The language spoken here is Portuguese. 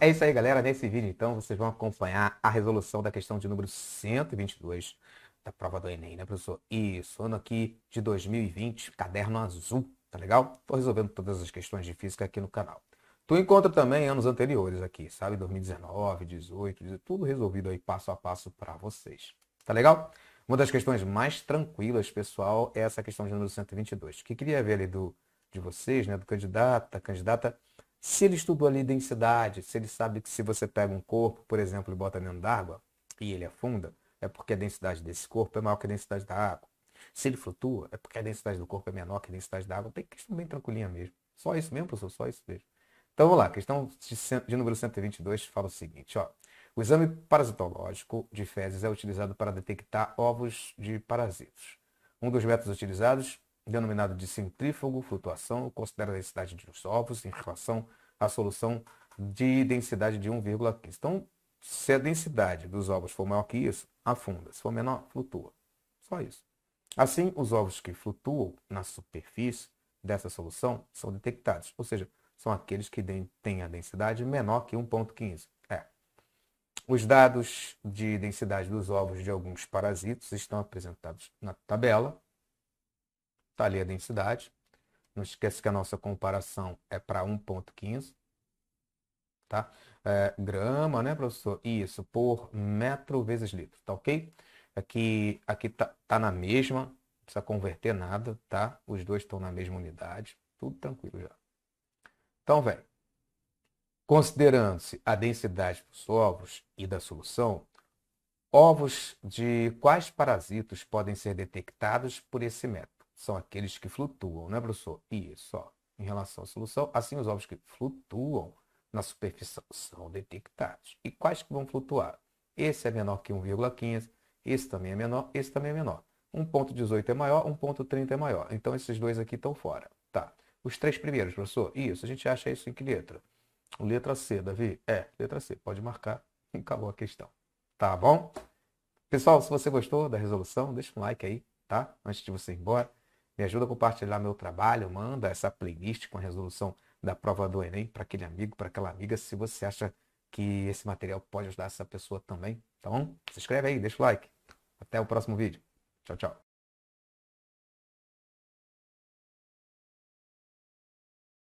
É isso aí, galera. Nesse vídeo, então, vocês vão acompanhar a resolução da questão de número 122 da prova do Enem, né, professor? Isso, ano aqui de 2020, caderno azul, tá legal? Estou resolvendo todas as questões de física aqui no canal. Tu encontra também anos anteriores aqui, sabe? 2019, 18, tudo resolvido aí passo a passo para vocês. Tá legal? Uma das questões mais tranquilas, pessoal, é essa questão de número 122, que queria ver ali do, de vocês, né, do candidato, candidata, candidata se ele estudou ali densidade, se ele sabe que se você pega um corpo, por exemplo, e bota dentro d'água e ele afunda, é porque a densidade desse corpo é maior que a densidade da água. Se ele flutua, é porque a densidade do corpo é menor que a densidade da água. Tem questão bem tranquilinha mesmo. Só isso mesmo, professor? Só isso mesmo. Então vamos lá, questão de, de número 122 fala o seguinte, ó. O exame parasitológico de fezes é utilizado para detectar ovos de parasitos. Um dos métodos utilizados, denominado de centrífugo, flutuação, considera a densidade dos ovos em relação a solução de densidade de 1,15. Então, se a densidade dos ovos for maior que isso, afunda. Se for menor, flutua. Só isso. Assim, os ovos que flutuam na superfície dessa solução são detectados, ou seja, são aqueles que têm a densidade menor que 1,15. É. Os dados de densidade dos ovos de alguns parasitos estão apresentados na tabela. Está ali a densidade. Não esquece que a nossa comparação é para 1,15. Tá? É, grama, né, professor? Isso, por metro vezes litro, tá ok? Aqui, aqui tá, tá na mesma, não precisa converter nada, tá? Os dois estão na mesma unidade, tudo tranquilo já. Então, velho, considerando-se a densidade dos ovos e da solução, ovos de quais parasitos podem ser detectados por esse método? são aqueles que flutuam, né, professor? Isso, ó, em relação à solução. Assim, os ovos que flutuam na superfície são detectados. E quais que vão flutuar? Esse é menor que 1,15, esse também é menor, esse também é menor. 1,18 é maior, 1,30 é maior. Então, esses dois aqui estão fora. Tá. Os três primeiros, professor? Isso, a gente acha isso em que letra? Letra C, Davi? É, letra C. Pode marcar. Acabou a questão. Tá bom? Pessoal, se você gostou da resolução, deixa um like aí, tá? Antes de você ir embora. Me ajuda a compartilhar meu trabalho, manda essa playlist com a resolução da prova do Enem para aquele amigo, para aquela amiga, se você acha que esse material pode ajudar essa pessoa também, tá então, bom? Se inscreve aí, deixa o like. Até o próximo vídeo. Tchau, tchau.